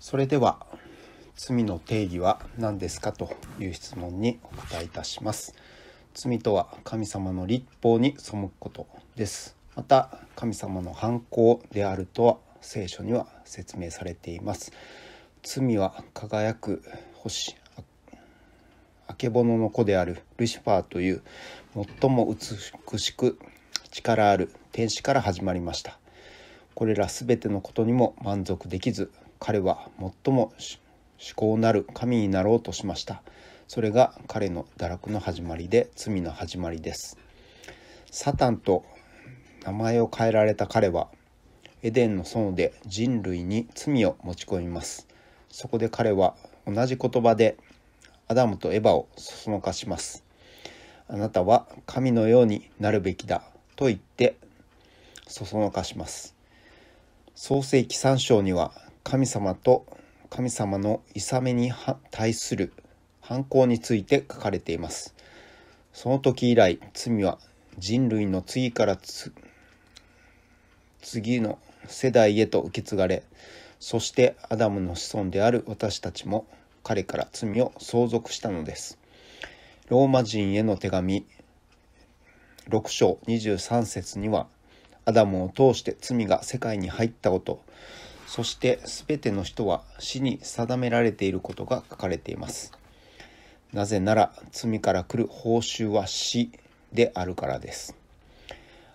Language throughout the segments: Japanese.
それでは罪の定義は何ですかという質問にお答えいたします罪とは神様の立法に背くことですまた神様の犯行であるとは聖書には説明されています罪は輝く星あけぼのの子であるルシファーという最も美しく力ある天使から始まりましたこれら全てのことにも満足できず彼は最も至高なる神になろうとしましたそれが彼の堕落の始まりで罪の始まりですサタンと名前を変えられた彼はエデンの園で人類に罪を持ち込みますそこで彼は同じ言葉でアダムとエヴァをそそのかしますあなたは神のようになるべきだと言ってそそのかします創世記3章には神様と神様のさめに対する犯行について書かれています。その時以来、罪は人類の次から次の世代へと受け継がれ、そしてアダムの子孫である私たちも彼から罪を相続したのです。ローマ人への手紙6章23節には、アダムを通して罪が世界に入ったこと、そして全ての人は死に定められていることが書かれています。なぜなら罪から来る報酬は死であるからです。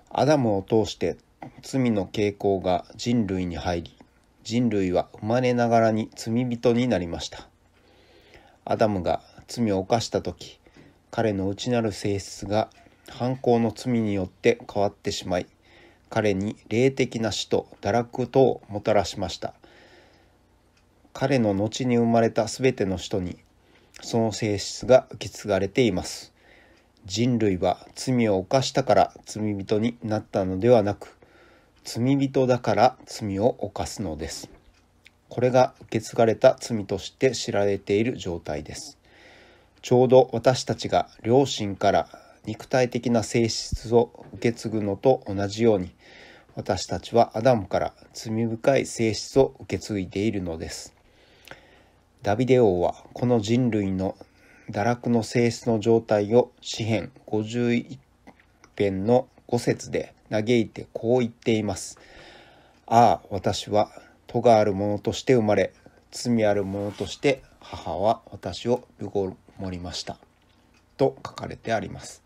アダムを通して罪の傾向が人類に入り、人類は生まれながらに罪人になりました。アダムが罪を犯した時、彼の内なる性質が犯行の罪によって変わってしまい、彼に霊的な死と堕落とをもたらしました彼の後に生まれた全ての人にその性質が受け継がれています人類は罪を犯したから罪人になったのではなく罪人だから罪を犯すのですこれが受け継がれた罪として知られている状態ですちょうど私たちが両親から肉体的な性質を受け継ぐのと同じように私たちはアダムから罪深い性質を受け継いでいるのですダビデ王はこの人類の堕落の性質の状態を詩篇51編の5節で嘆いてこう言っていますああ私は戸がある者として生まれ罪ある者として母は私をルりましたと書かれてあります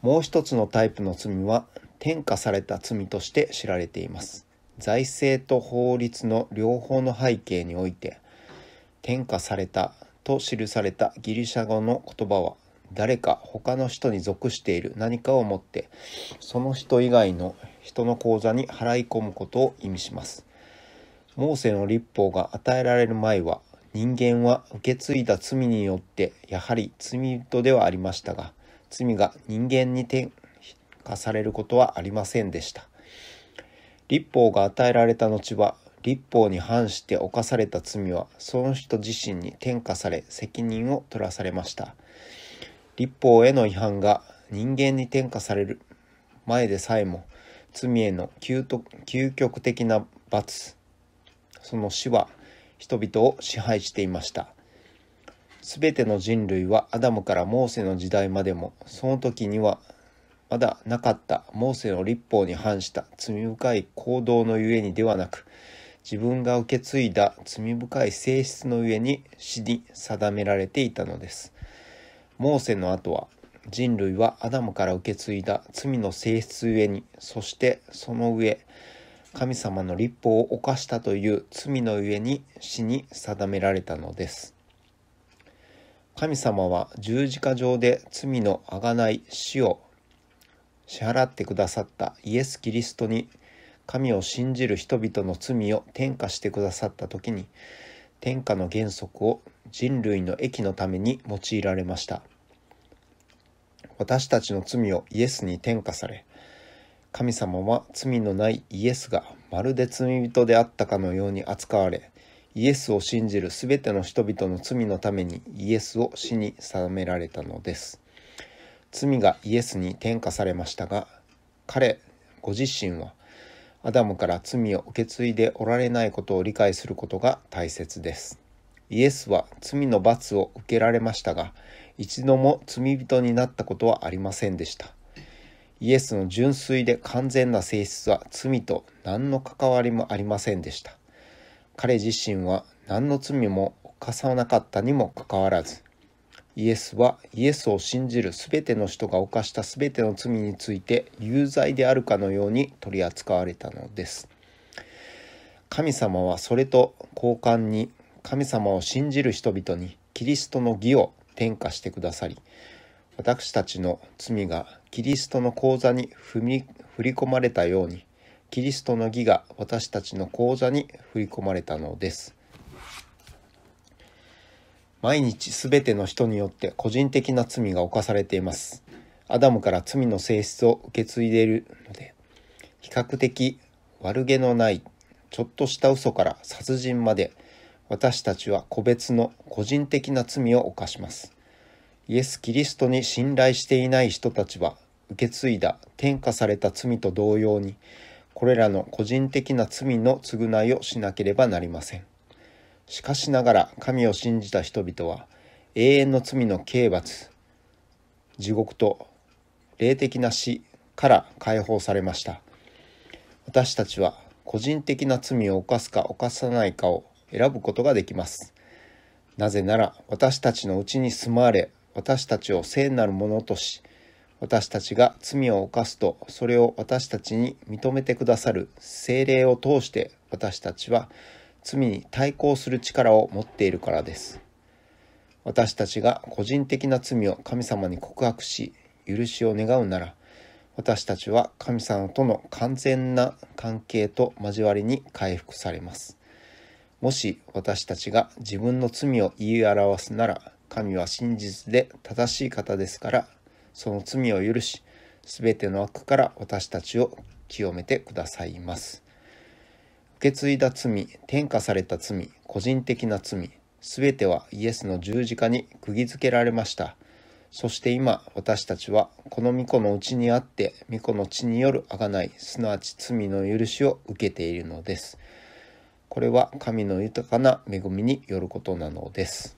もう一つのタイプの罪は転嫁された罪として知られています。財政と法律の両方の背景において転嫁されたと記されたギリシャ語の言葉は誰か他の人に属している何かをもってその人以外の人の口座に払い込むことを意味します。モーセの立法が与えられる前は人間は受け継いだ罪によってやはり罪人ではありましたが罪が人間に転化されることはありませんでした。立法が与えられた後は立法に反して犯された罪はその人自身に転嫁され責任を取らされました立法への違反が人間に転嫁される前でさえも罪への究究極的な罰その死は人々を支配していましたすべての人類はアダムからモーセの時代までもその時にはまだなかったモーセの立法に反した罪深い行動のゆえにではなく自分が受け継いだ罪深い性質のゆえに死に定められていたのですモーセの後は人類はアダムから受け継いだ罪の性質ゆえにそしてその上神様の立法を犯したという罪のゆえに死に定められたのです神様は十字架上で罪の贖い死を支払ってくださったイエス・キリストに神を信じる人々の罪を転嫁してくださった時に天下の原則を人類の益のために用いられました私たちの罪をイエスに転嫁され神様は罪のないイエスがまるで罪人であったかのように扱われイエスを信じる全ての人々の罪のためにイエスを死に定められたのです罪がイエスに転嫁されましたが彼ご自身はアダムから罪を受け継いでおられないことを理解することが大切ですイエスは罪の罰を受けられましたが一度も罪人になったことはありませんでしたイエスの純粋で完全な性質は罪と何の関わりもありませんでした彼自身は何の罪も犯さなかったにもかかわらずイエスはイエスを信じる全ての人が犯した全ての罪について有罪であるかのように取り扱われたのです。神様はそれと交換に神様を信じる人々にキリストの義を転嫁してくださり私たちの罪がキリストの口座に振り込まれたようにキリストの義が私たちの口座に振り込まれたのです。毎日すべての人によって個人的な罪が犯されています。アダムから罪の性質を受け継いでいるので、比較的悪気のないちょっとした嘘から殺人まで私たちは個別の個人的な罪を犯します。イエス・キリストに信頼していない人たちは受け継いだ転嫁された罪と同様にこれらの個人的な罪の償いをしなければなりません。しかしながら神を信じた人々は永遠の罪の刑罰地獄と霊的な死から解放されました私たちは個人的な罪を犯すか犯さないかを選ぶことができますなぜなら私たちのうちに住まわれ私たちを聖なるものとし私たちが罪を犯すとそれを私たちに認めてくださる精霊を通して私たちは罪に対抗する力を持っているからです。私たちが個人的な罪を神様に告白し、許しを願うなら、私たちは神様との完全な関係と交わりに回復されます。もし私たちが自分の罪を言い表すなら、神は真実で正しい方ですから、その罪を許し、すべての悪から私たちを清めてくださいます。受け継いだ罪、転嫁された罪、個人的な罪、すべてはイエスの十字架に釘付けられました。そして今、私たちは、この御子のうちにあって、御子の血による贖い、すなわち罪の許しを受けているのです。これは神の豊かな恵みによることなのです。